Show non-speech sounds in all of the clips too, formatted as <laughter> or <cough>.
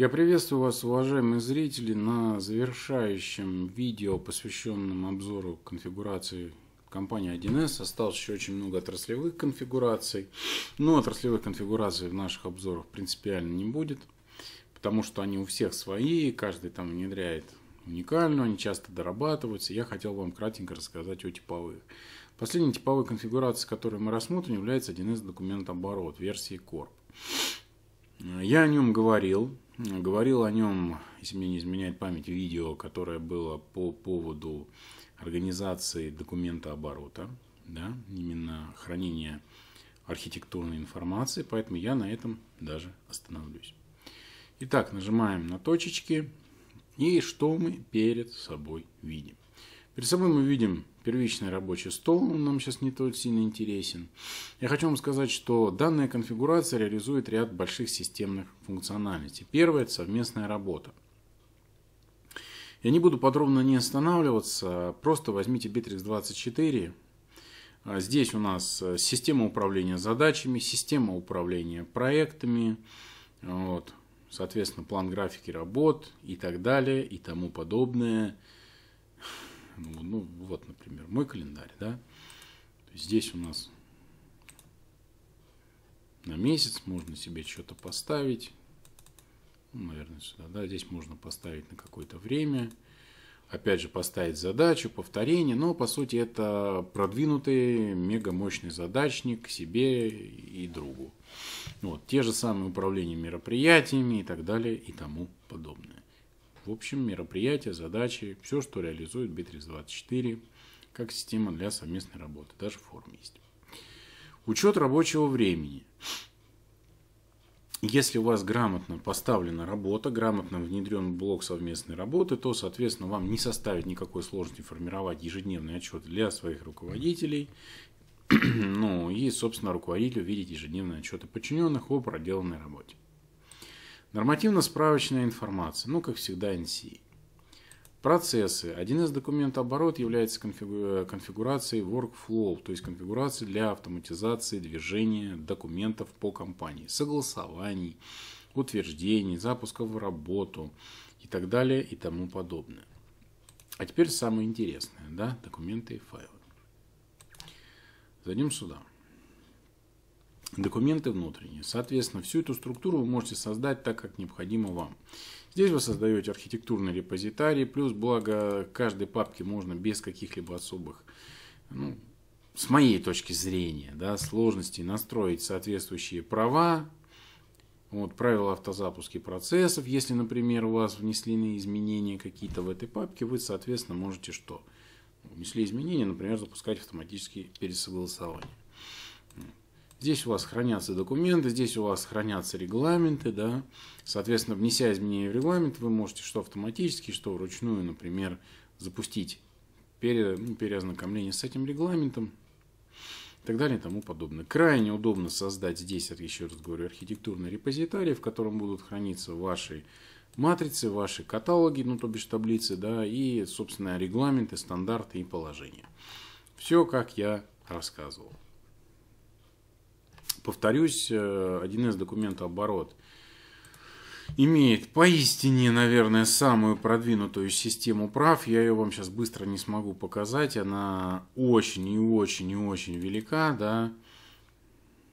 Я приветствую вас, уважаемые зрители, на завершающем видео, посвященном обзору конфигурации компании 1С. Осталось еще очень много отраслевых конфигураций, но отраслевых конфигураций в наших обзорах принципиально не будет, потому что они у всех свои, каждый там внедряет уникальную, они часто дорабатываются. Я хотел вам кратенько рассказать о типовых. Последняя типовая конфигурация, которую мы рассмотрим, является 1С документ оборот версии Corp. Я о нем говорил, Говорил о нем, если мне не изменяет память, видео, которое было по поводу организации документа оборота, да, именно хранения архитектурной информации, поэтому я на этом даже остановлюсь. Итак, нажимаем на точечки и что мы перед собой видим. Перед собой мы видим первичный рабочий стол, он нам сейчас не тот сильно интересен. Я хочу вам сказать, что данная конфигурация реализует ряд больших системных функциональностей Первое – это совместная работа. Я не буду подробно не останавливаться, просто возьмите Bittrex 24. А здесь у нас э, система управления задачами, система управления проектами, вот, соответственно, план графики работ и так далее и тому подобное. Ну, ну вот, например, мой календарь, да. Здесь у нас на месяц можно себе что-то поставить. Ну, наверное, сюда, да. Здесь можно поставить на какое-то время. Опять же, поставить задачу, повторение. Но, по сути, это продвинутый, мега мощный задачник себе и другу. Вот, те же самые управления мероприятиями и так далее и тому подобное. В общем, мероприятия, задачи, все, что реализует bitrix 24 как система для совместной работы. Даже форма есть. Учет рабочего времени. Если у вас грамотно поставлена работа, грамотно внедрен блок совместной работы, то, соответственно, вам не составит никакой сложности формировать ежедневный отчет для своих руководителей. <clears throat> Ну и, собственно, руководителю видеть ежедневные отчеты подчиненных о проделанной работе. Нормативно-справочная информация, ну, как всегда, NC. Процессы. Один из документов оборот является э, конфигурацией workflow, то есть конфигурацией для автоматизации движения документов по компании, согласований, утверждений, запусков в работу и так далее и тому подобное. А теперь самое интересное, да, документы и файлы. Зайдем сюда документы внутренние. Соответственно, всю эту структуру вы можете создать так, как необходимо вам. Здесь вы создаете архитектурный репозитарий, плюс благо каждой папки можно без каких-либо особых, ну, с моей точки зрения, да, сложностей настроить соответствующие права, вот, правила автозапуска процессов. Если, например, у вас внесли изменения какие-то в этой папке, вы, соответственно, можете что? Внесли изменения, например, запускать автоматически пересогласование. Здесь у вас хранятся документы, здесь у вас хранятся регламенты, да. Соответственно, внеся изменения в регламент, вы можете что автоматически, что вручную, например, запустить пере, ну, переознакомление с этим регламентом и так далее и тому подобное. Крайне удобно создать здесь, еще раз говорю, архитектурный репозиторий, в котором будут храниться ваши матрицы, ваши каталоги, ну то бишь таблицы, да, и, собственно, регламенты, стандарты и положения. Все, как я рассказывал повторюсь, э, один из документов оборот имеет поистине, наверное, самую продвинутую систему прав. Я ее вам сейчас быстро не смогу показать. Она очень и очень и очень велика, да,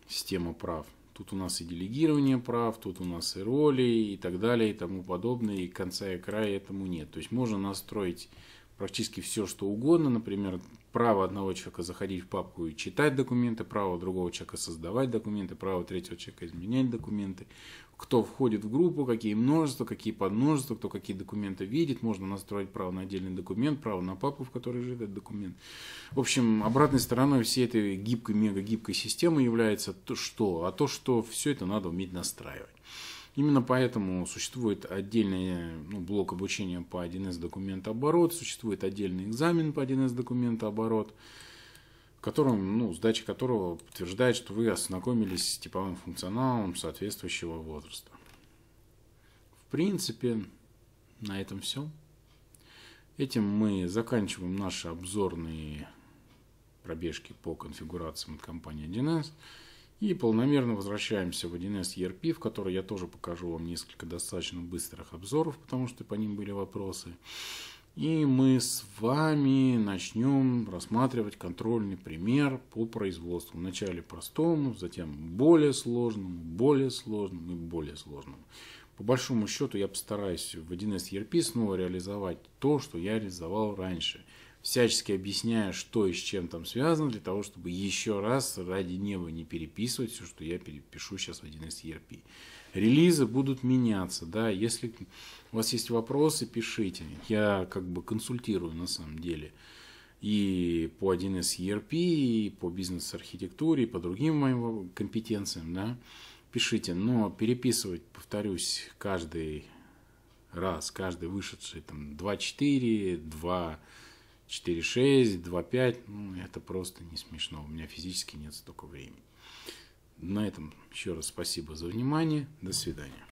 система прав. Тут у нас и делегирование прав, тут у нас и роли и так далее и тому подобное. И конца и края этому нет. То есть можно настроить практически все, что угодно. Например, право одного человека заходить в папку и читать документы, право другого человека создавать документы, право третьего человека изменять документы. Кто входит в группу, какие множества, какие подмножества, кто какие документы видит. Можно настроить право на отдельный документ, право на папку, в которой лежит этот документ. В общем, обратной стороной всей этой гибкой, мега гибкой системы является то, что, а то, что все это надо уметь настраивать. Именно поэтому существует отдельный э, ну, блок обучения по 1С документооборот, существует отдельный экзамен по 1С документооборот, которым, ну, сдача которого подтверждает, что вы ознакомились с типовым функционалом соответствующего возраста. В принципе, на этом все. Этим мы заканчиваем наши обзорные пробежки по конфигурациям от компании 1С. И полномерно возвращаемся в 1С ERP, в который я тоже покажу вам несколько достаточно быстрых обзоров, потому что по ним были вопросы. И мы с вами начнем рассматривать контрольный пример по производству. Вначале простому, затем более сложному, более сложному и более сложному. По большому счету я постараюсь в 1С ERP снова реализовать то, что я реализовал раньше – всячески объясняя, что и с чем там связано, для того, чтобы еще раз ради неба не переписывать все, что я перепишу сейчас в 1С ERP. Релизы будут меняться, да, если у вас есть вопросы, пишите. Я как бы консультирую на самом деле и по 1С ERP, и по бизнес-архитектуре, и по другим моим компетенциям, да, пишите. Но переписывать, повторюсь, каждый раз, каждый вышедший там 2.4, 2 4,6, 2,5, ну, это просто не смешно. У меня физически нет столько времени. На этом еще раз спасибо за внимание. До свидания.